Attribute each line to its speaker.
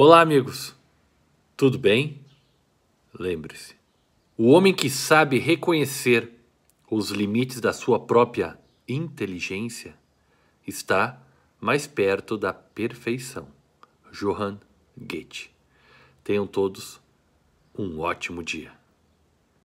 Speaker 1: Olá, amigos. Tudo bem? Lembre-se, o homem que sabe reconhecer os limites da sua própria inteligência está mais perto da perfeição. Johann Goethe. Tenham todos um ótimo dia.